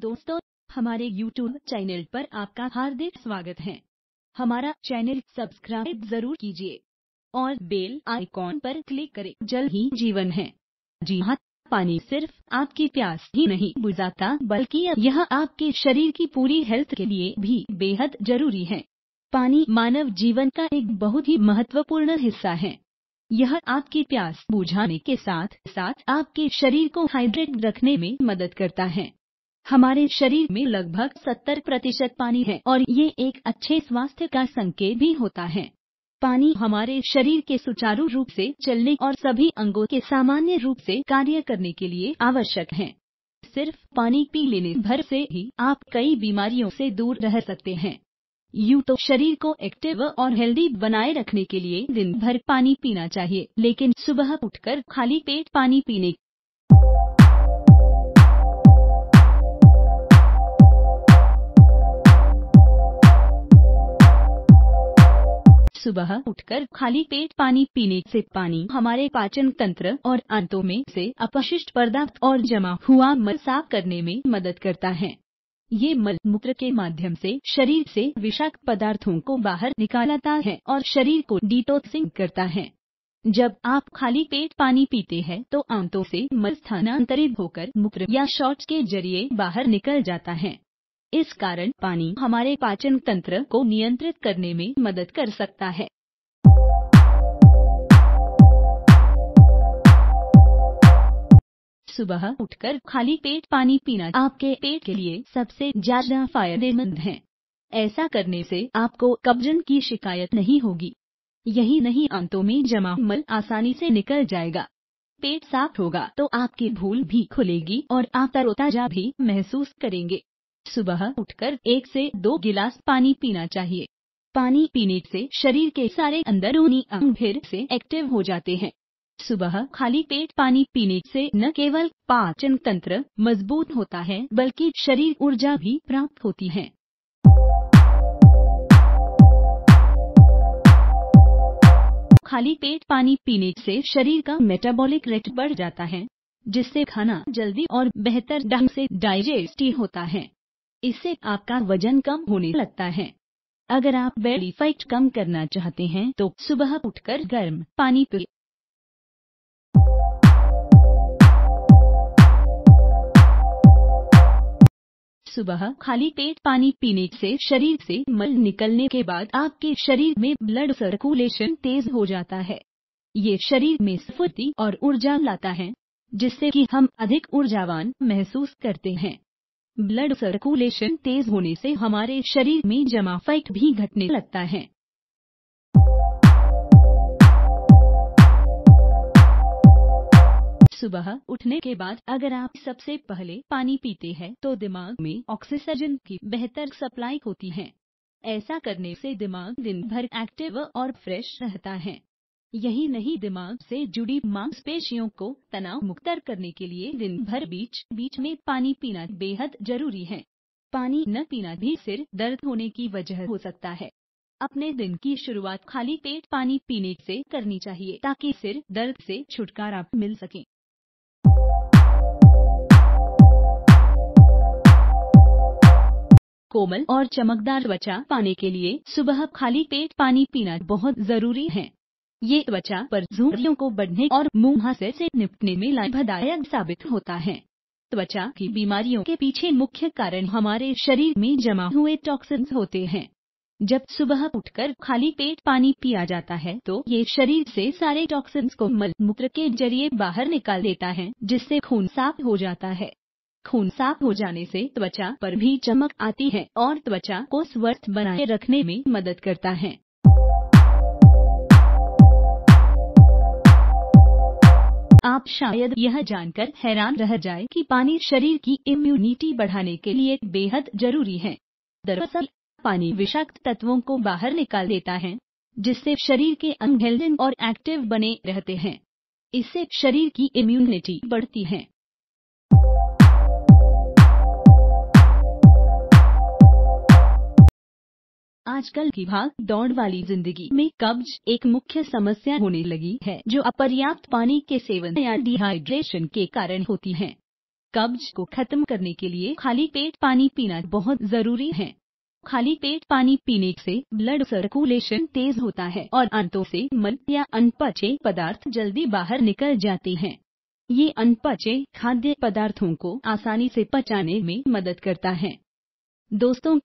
दोस्तों हमारे YouTube channel पर आपका हार्दिक स्वागत है हमारा चैनल सब्सक्राइब जरूर कीजिए और बेल आइकॉन पर क्लिक करें जल ही जीवन है जी हाँ पानी सिर्फ आपकी प्यास ही नहीं बुझाता बल्कि यह आपके शरीर की पूरी हेल्थ के लिए भी बेहद जरूरी है पानी मानव जीवन का एक बहुत ही महत्वपूर्ण हिस्सा है यह आपकी प्यास बुझाने के साथ साथ आपके शरीर को हाइड्रेट रखने में मदद करता है हमारे शरीर में लगभग 70 प्रतिशत पानी है और ये एक अच्छे स्वास्थ्य का संकेत भी होता है पानी हमारे शरीर के सुचारू रूप से चलने और सभी अंगों के सामान्य रूप से कार्य करने के लिए आवश्यक है सिर्फ पानी पी लेने भर से ही आप कई बीमारियों से दूर रह सकते हैं यूं तो शरीर को एक्टिव और हेल्दी बनाए रखने के लिए दिन भर पानी पीना चाहिए लेकिन सुबह उठकर खाली पेट पानी पीने सुबह उठकर खाली पेट पानी पीने से पानी हमारे पाचन तंत्र और अंतों में से अपशिष्ट पदार्थ और जमा हुआ मल साफ करने में मदद करता है ये मल मूत्र के माध्यम से शरीर से विषाक्त पदार्थों को बाहर निकालता है और शरीर को डिटोक्सिंग करता है जब आप खाली पेट पानी पीते हैं तो आंतों से मल स्थानांतरित होकर मूत्र या शौच के जरिए बाहर निकल जाता है इस कारण पानी हमारे पाचन तंत्र को नियंत्रित करने में मदद कर सकता है सुबह उठकर खाली पेट पानी पीना आपके पेट के लिए सबसे ज्यादा फायदेमंद है ऐसा करने से आपको कब्जन की शिकायत नहीं होगी यही नहीं आंतों में जमा मल आसानी से निकल जाएगा पेट साफ होगा तो आपकी भूल भी खुलेगी और आप तरोताजा भी महसूस करेंगे सुबह उठकर एक से दो गिलास पानी पीना चाहिए पानी पीने से शरीर के सारे अंदरूनी अंग फिर से एक्टिव हो जाते हैं सुबह खाली पेट पानी पीने से न केवल पाचन तंत्र मजबूत होता है बल्कि शरीर ऊर्जा भी प्राप्त होती है खाली पेट पानी पीने से शरीर का मेटाबॉलिक रेट बढ़ जाता है जिससे खाना जल्दी और बेहतर ढंग से डाइजेस्ट होता है इससे आपका वजन कम होने लगता है अगर आप बेली फाइट कम करना चाहते हैं तो सुबह उठकर गर्म पानी पिए सुबह खाली पेट पानी पीने से शरीर से मल निकलने के बाद आपके शरीर में ब्लड सर्कुलेशन तेज हो जाता है ये शरीर में स्फूर्ति और ऊर्जा लाता है जिससे कि हम अधिक ऊर्जावान महसूस करते हैं ब्लड सर्कुलेशन तेज होने से हमारे शरीर में जमा फैट भी घटने लगता है सुबह उठने के बाद अगर आप सबसे पहले पानी पीते हैं तो दिमाग में ऑक्सीजन की बेहतर सप्लाई होती है ऐसा करने से दिमाग दिन भर एक्टिव और फ्रेश रहता है यही नहीं दिमाग से जुड़ी मांसपेशियों को तनाव मुक्त करने के लिए दिन भर बीच बीच में पानी पीना बेहद जरूरी है पानी न पीना भी सिर दर्द होने की वजह हो सकता है अपने दिन की शुरुआत खाली पेट पानी पीने से करनी चाहिए ताकि सिर दर्द से छुटकारा मिल सके कोमल और चमकदार त्वचा पाने के लिए सुबह खाली पेट पानी पीना बहुत जरूरी है ये त्वचा पर झुर्रियों को बढ़ने और मुंह से निपटने में लाभदायक साबित होता है त्वचा की बीमारियों के पीछे मुख्य कारण हमारे शरीर में जमा हुए टॉक्सिन्स होते हैं जब सुबह उठकर खाली पेट पानी पिया जाता है तो ये शरीर से सारे टॉक्सिन्स को मल मूत्र के जरिए बाहर निकाल देता है जिससे खून साफ हो जाता है खून साफ हो जाने से त्वचा पर भी चमक आती है और त्वचा को स्वस्थ बनाए रखने में मदद करता है आप शायद यह जानकर हैरान रह जाए कि पानी शरीर की इम्यूनिटी बढ़ाने के लिए बेहद जरूरी है दरअसल पानी विषाक्त तत्वों को बाहर निकाल देता है जिससे शरीर के अंग हेल्दी और एक्टिव बने रहते हैं इससे शरीर की इम्यूनिटी बढ़ती है आजकल की भाग दौड़ वाली जिंदगी में कब्ज एक मुख्य समस्या होने लगी है जो अपर्याप्त पानी के सेवन या डिहाइड्रेशन के कारण होती है कब्ज को खत्म करने के लिए खाली पेट पानी पीना बहुत जरूरी है खाली पेट पानी पीने से ब्लड सर्कुलेशन तेज होता है और अंतों से मल या अनपचे पदार्थ जल्दी बाहर निकल जाते हैं ये अनपचे खाद्य पदार्थों को आसानी से पचाने में मदद करता है दोस्तों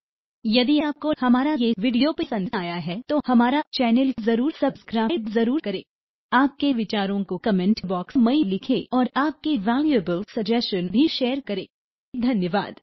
यदि आपको हमारा ये वीडियो पसंद आया है तो हमारा चैनल जरूर सब्सक्राइब जरूर करें आपके विचारों को कमेंट बॉक्स में लिखें और आपके वैल्यूएबल सजेशन भी शेयर करें धन्यवाद